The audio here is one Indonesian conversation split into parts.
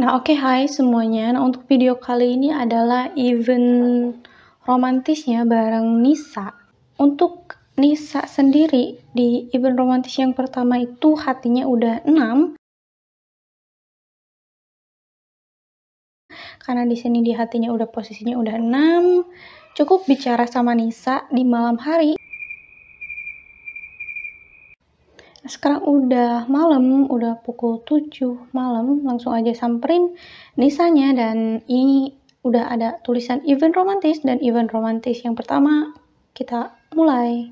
Nah, oke, okay, hai semuanya. Nah, untuk video kali ini adalah event romantisnya bareng Nisa. Untuk Nisa sendiri di event romantis yang pertama itu hatinya udah 6. Karena di sini di hatinya udah posisinya udah 6. Cukup bicara sama Nisa di malam hari sekarang udah malam, udah pukul 7 malam, langsung aja samperin Nisanya dan ini udah ada tulisan event romantis dan event romantis yang pertama kita mulai.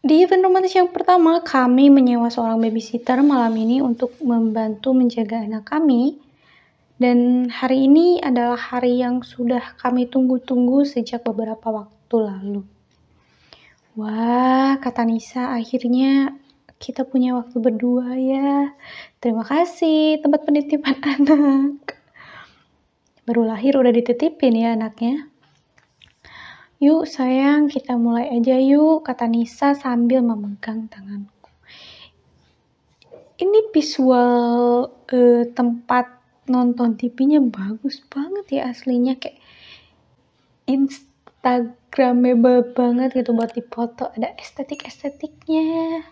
Di event romantis yang pertama, kami menyewa seorang babysitter malam ini untuk membantu menjaga anak kami. Dan hari ini adalah hari yang sudah kami tunggu-tunggu sejak beberapa waktu lalu. Wah, kata Nisa, akhirnya kita punya waktu berdua ya. Terima kasih tempat penitipan anak. Baru lahir udah dititipin ya anaknya. Yuk sayang, kita mulai aja yuk, kata Nisa sambil memegang tanganku. Ini visual eh, tempat nonton TV-nya bagus banget ya aslinya kayak instan instagramable banget gitu buat dipoto ada estetik estetiknya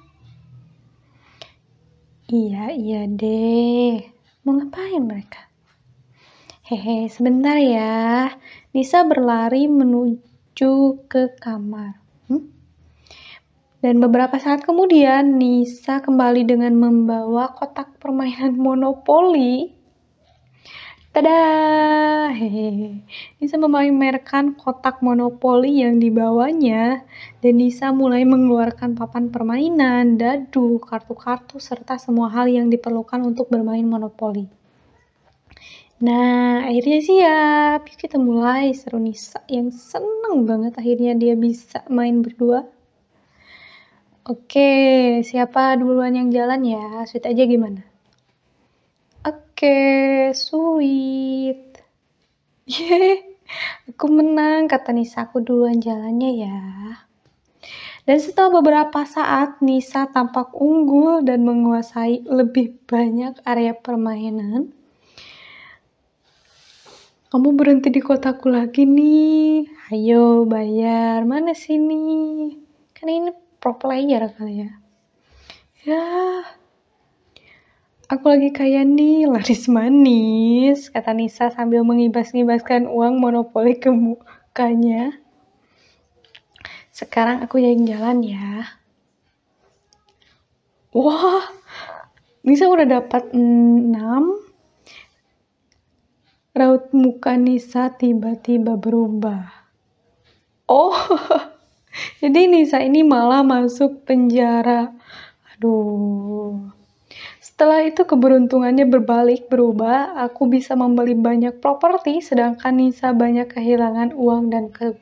iya iya deh mau ngapain mereka hehe sebentar ya Nisa berlari menuju ke kamar hmm? dan beberapa saat kemudian Nisa kembali dengan membawa kotak permainan monopoli Tada! Hehehe. Nisa memamerkan kotak monopoli yang dibawanya dan Nisa mulai mengeluarkan papan permainan, dadu, kartu-kartu, serta semua hal yang diperlukan untuk bermain monopoli. Nah, akhirnya siap. Yuk kita mulai. Seru Nisa yang seneng banget akhirnya dia bisa main berdua. Oke, siapa duluan yang jalan ya? Sweet aja gimana? Oke, sweet. aku menang, kata Nisa. Aku duluan jalannya ya. Dan setelah beberapa saat, Nisa tampak unggul dan menguasai lebih banyak area permainan. Kamu berhenti di kotaku lagi nih. Ayo bayar. Mana sini? Kan ini pro player kali ya. Ya, Aku lagi kaya nih, laris manis, kata Nisa sambil mengibas-ngibaskan uang monopoli ke mukanya. Sekarang aku yang jalan ya. Wah, Nisa udah dapat 6. Raut muka Nisa tiba-tiba berubah. Oh, jadi Nisa ini malah masuk penjara. Aduh. Setelah itu keberuntungannya berbalik berubah, aku bisa membeli banyak properti sedangkan Nisa banyak kehilangan uang dan ke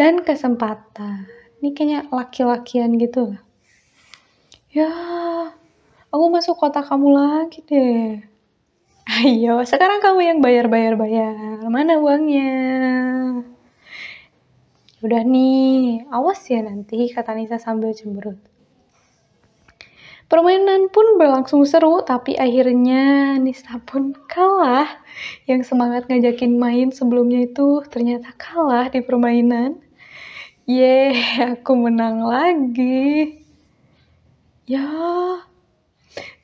dan kesempatan. Ini kayaknya laki-lakian gitu lah. Ya, aku masuk kota kamu lagi deh. Ayo, sekarang kamu yang bayar-bayar-bayar. Mana uangnya? Udah nih, awas ya nanti, kata Nisa sambil cemberut. Permainan pun berlangsung seru, tapi akhirnya Nista pun kalah. Yang semangat ngajakin main sebelumnya itu ternyata kalah di permainan. Yeay, aku menang lagi. Ya,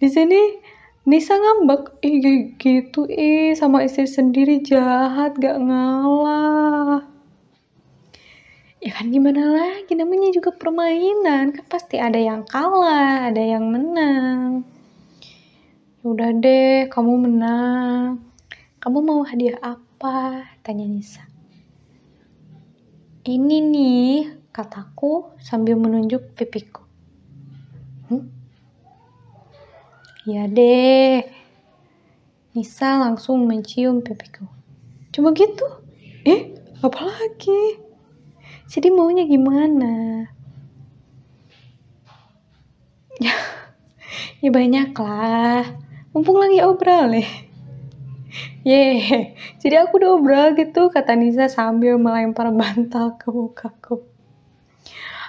di sini Nisa ngambek, ih gitu ih sama istri sendiri jahat gak ngalah ya kan gimana lagi namanya juga permainan kan pasti ada yang kalah ada yang menang ya udah deh kamu menang kamu mau hadiah apa tanya Nisa ini nih kataku sambil menunjuk pipiku hmm? ya deh Nisa langsung mencium pipiku cuma gitu eh apa lagi? jadi maunya gimana ya ya banyak lah mumpung lagi obral ya yeah. jadi aku udah obral gitu kata Nisa sambil melempar bantal ke mukaku.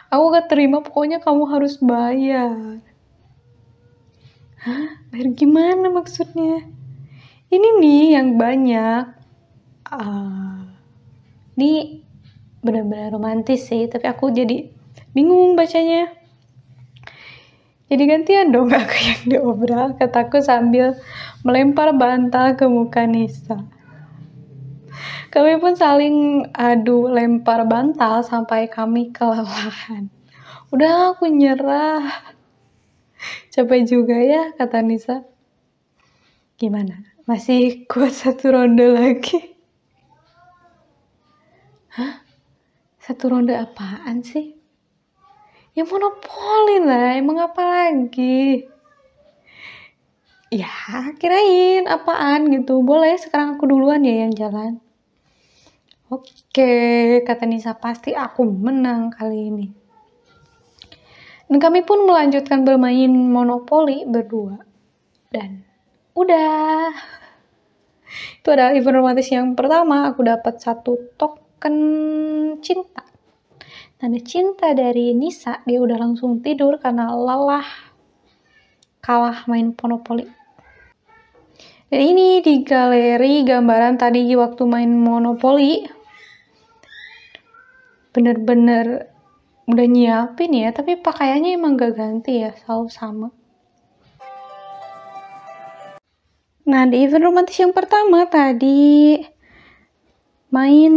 Aku gak terima, pokoknya kamu harus bayar. Hah? Bayar gimana maksudnya? Ini nih yang banyak. Uh, nih benar-benar romantis sih tapi aku jadi bingung bacanya jadi gantian dong aku yang diobral kataku sambil melempar bantal ke muka Nisa kami pun saling adu lempar bantal sampai kami kelelahan udah aku nyerah capek juga ya kata Nisa gimana masih kuat satu ronde lagi Hah? Satu ronde apaan sih? Ya monopoli lah, emang apa lagi? Ya, kirain apaan gitu. Boleh sekarang aku duluan ya yang jalan. Oke, kata Nisa pasti aku menang kali ini. Dan kami pun melanjutkan bermain monopoli berdua. Dan udah. Itu adalah event romantis yang pertama. Aku dapat satu tok kencinta, cinta. Tanda cinta dari Nisa, dia udah langsung tidur karena lelah kalah main monopoli. Dan ini di galeri gambaran tadi waktu main monopoli. Bener-bener udah nyiapin ya, tapi pakaiannya emang gak ganti ya, selalu sama. Nah, di event romantis yang pertama tadi main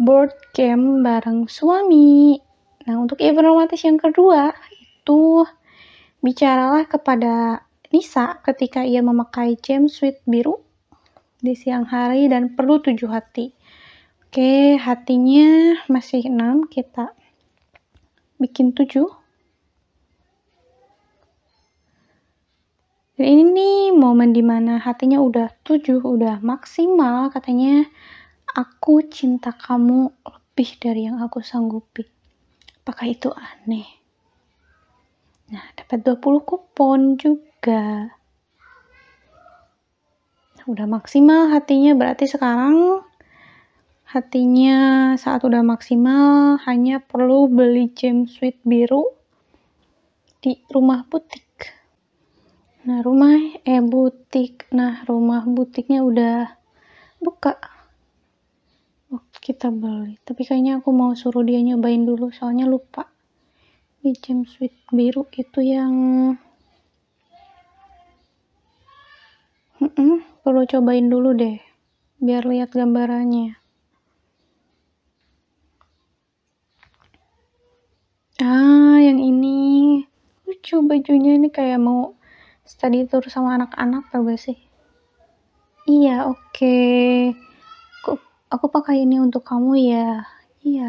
board game bareng suami. Nah, untuk event romantis yang kedua itu bicaralah kepada Nisa ketika ia memakai sweet biru di siang hari dan perlu tujuh hati. Oke, hatinya masih enam kita bikin tujuh. Dan ini nih momen dimana hatinya udah tujuh udah maksimal katanya Aku cinta kamu lebih dari yang aku sanggupi. Apakah itu aneh? Nah, dapat 20 kupon juga. Udah maksimal hatinya, berarti sekarang hatinya saat udah maksimal hanya perlu beli jam sweet biru di rumah butik. Nah, rumah eh butik. Nah, rumah butiknya udah buka kita beli tapi kayaknya aku mau suruh dia nyobain dulu soalnya lupa di jam sweet biru itu yang mm perlu cobain dulu deh biar lihat gambarannya ah yang ini lucu bajunya ini kayak mau study tour sama anak-anak apa gak sih iya oke okay aku pakai ini untuk kamu ya. Iya.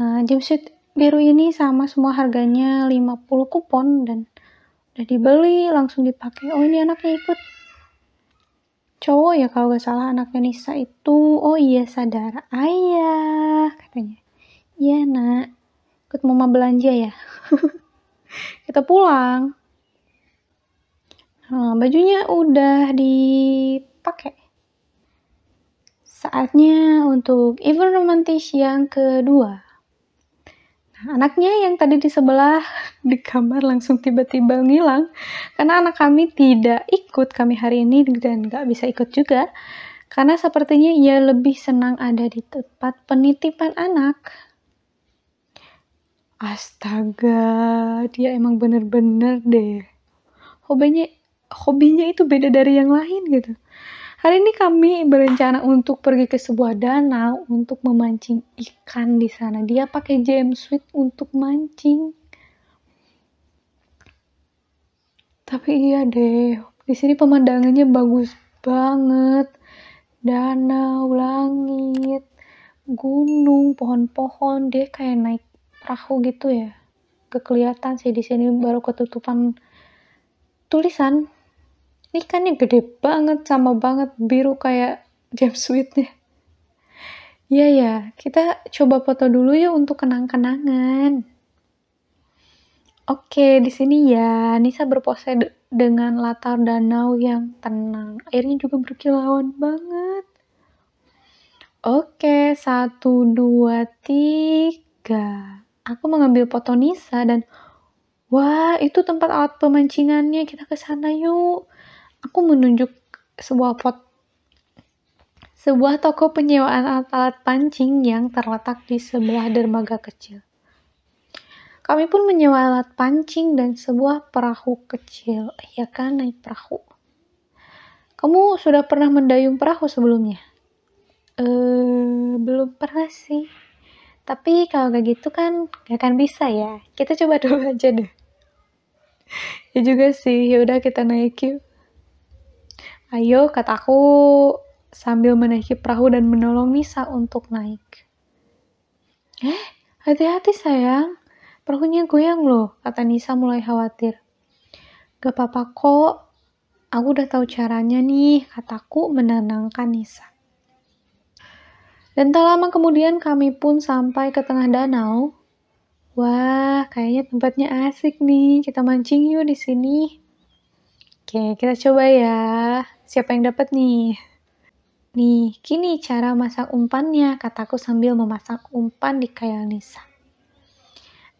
Nah, jumpsuit biru ini sama semua harganya 50 kupon dan udah dibeli langsung dipakai. Oh, ini anaknya ikut. Cowok ya kalau gak salah anaknya Nisa itu. Oh iya, sadar, ayah katanya. Iya, Nak. Ikut mama belanja ya. Kita pulang. Nah, bajunya udah dipakai Saatnya untuk event romantis yang kedua. Nah, anaknya yang tadi di sebelah di kamar langsung tiba-tiba ngilang karena anak kami tidak ikut kami hari ini dan nggak bisa ikut juga karena sepertinya ia lebih senang ada di tempat penitipan anak. Astaga, dia emang bener-bener deh. Hobinya hobinya itu beda dari yang lain gitu. Hari ini kami berencana untuk pergi ke sebuah danau untuk memancing ikan di sana. Dia pakai jam sweet untuk mancing. Tapi iya deh, di sini pemandangannya bagus banget. Danau, langit, gunung, pohon-pohon, dia kayak naik perahu gitu ya. Kekelihatan sih di sini baru ketutupan tulisan ini kan yang gede banget sama banget biru kayak jumpsuitnya. iya ya kita coba foto dulu ya untuk kenang-kenangan Oke, di sini ya Nisa berpose de dengan latar danau yang tenang. Airnya juga berkilauan banget. Oke, satu, dua, tiga. Aku mengambil foto Nisa dan wah itu tempat alat pemancingannya. Kita ke sana yuk aku menunjuk sebuah pot sebuah toko penyewaan alat-alat pancing yang terletak di sebelah dermaga kecil. Kami pun menyewa alat pancing dan sebuah perahu kecil. Ya kan, naik perahu. Kamu sudah pernah mendayung perahu sebelumnya? Eh, belum pernah sih. Tapi kalau gak gitu kan gak akan bisa ya. Kita coba dulu aja deh. ya juga sih, yaudah kita naik yuk. Ayo, kataku sambil menaiki perahu dan menolong Nisa untuk naik. Eh, hati-hati sayang. Perahunya goyang loh, kata Nisa mulai khawatir. Gak apa-apa kok, aku udah tahu caranya nih, kataku menenangkan Nisa. Dan tak lama kemudian kami pun sampai ke tengah danau. Wah, kayaknya tempatnya asik nih. Kita mancing yuk di sini. Oke, kita coba ya. Siapa yang dapat nih? Nih, kini cara masak umpannya, kataku sambil memasak umpan di kail Nisa.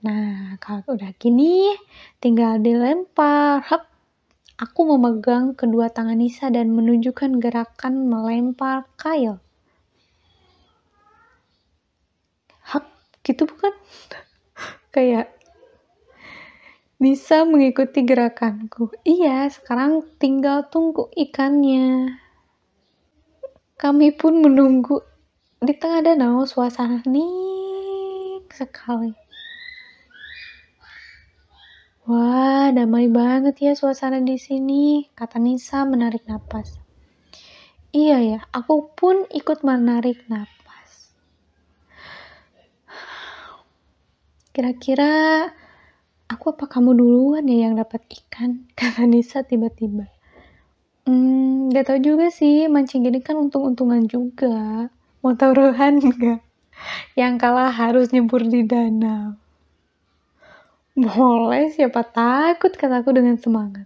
Nah, kalau udah gini, tinggal dilempar. Hup. Aku memegang kedua tangan Nisa dan menunjukkan gerakan melempar kail. Hap, gitu bukan? Kayak bisa mengikuti gerakanku. Iya, sekarang tinggal tunggu ikannya. Kami pun menunggu di tengah danau suasana nih sekali. Wah, damai banget ya suasana di sini, kata Nisa menarik napas. Iya ya, aku pun ikut menarik napas. Kira-kira aku apa kamu duluan ya yang dapat ikan? Kata Nisa tiba-tiba. Hmm, gak tau juga sih, mancing gini kan untung-untungan juga. Mau rohan nggak? Yang kalah harus nyebur di danau. Boleh, siapa takut, kataku dengan semangat.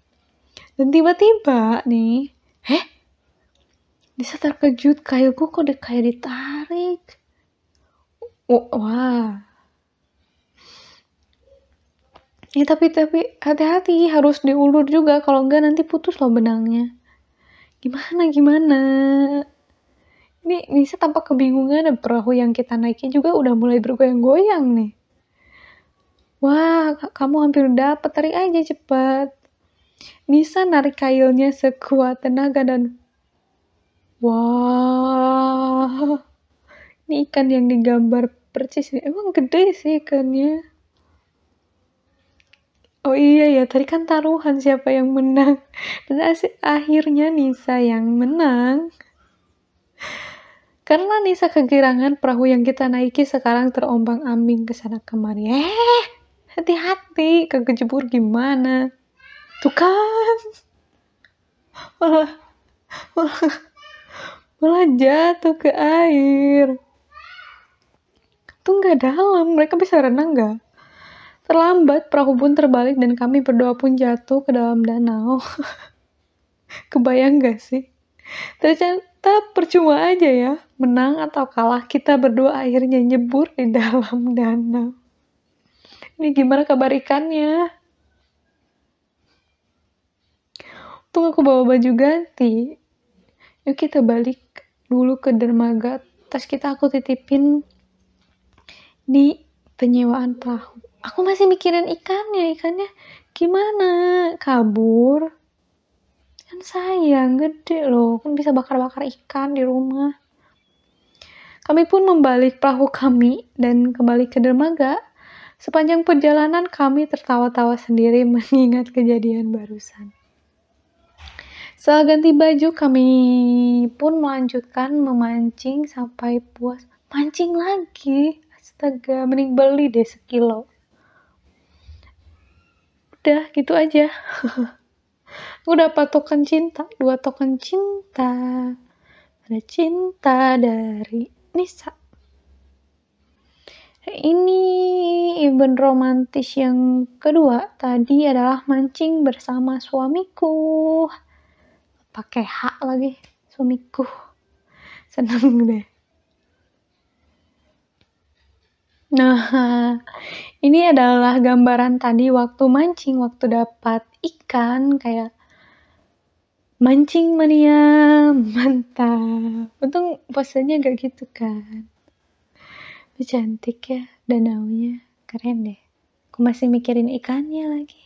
Dan tiba-tiba nih, eh? Nisa terkejut, kailku kok kayak ditarik. Oh, wah, Ya tapi tapi hati-hati harus diulur juga kalau enggak nanti putus loh benangnya. Gimana gimana? Ini Nisa tampak kebingungan dan perahu yang kita naiki juga udah mulai bergoyang-goyang nih. Wah, kamu hampir dapat tarik aja cepat. Nisa narik kailnya sekuat tenaga dan... Wah, ini ikan yang digambar percis nih. Emang gede sih ikannya Oh iya ya, tadi kan taruhan siapa yang menang. Dan akhirnya Nisa yang menang. Karena Nisa kegirangan perahu yang kita naiki sekarang terombang-ambing ke sana kemari. Eh, hati-hati, kegejebur gimana? Tuh kan. Malah, malah, malah jatuh ke air. Tuh nggak dalam, mereka bisa renang nggak? Terlambat, perahu pun terbalik dan kami berdua pun jatuh ke dalam danau. Kebayang gak sih? Ternyata percuma aja ya, menang atau kalah kita berdua akhirnya nyebur di dalam danau. Ini gimana kabar ikannya? Untung aku bawa baju ganti. Yuk kita balik dulu ke dermaga. Tas kita aku titipin di penyewaan perahu aku masih mikirin ikannya ikannya gimana kabur kan sayang gede loh kan bisa bakar-bakar ikan di rumah kami pun membalik perahu kami dan kembali ke dermaga sepanjang perjalanan kami tertawa-tawa sendiri mengingat kejadian barusan setelah ganti baju kami pun melanjutkan memancing sampai puas mancing lagi astaga mending beli deh sekilo udah gitu aja udah patokan cinta dua token cinta ada cinta dari Nisa ini event romantis yang kedua tadi adalah mancing bersama suamiku pakai hak lagi suamiku seneng deh Nah, ini adalah gambaran tadi waktu mancing, waktu dapat ikan kayak mancing mania, mantap. Untung posenya gak gitu kan. Tapi cantik ya danaunya, keren deh. Aku masih mikirin ikannya lagi.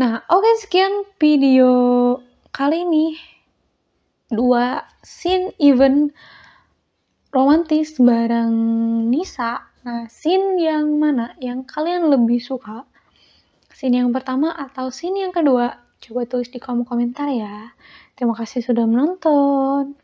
Nah, oke okay, sekian video kali ini. Dua scene event romantis bareng Nisa. Nah, scene yang mana yang kalian lebih suka? Scene yang pertama atau scene yang kedua? Coba tulis di kolom komentar ya. Terima kasih sudah menonton.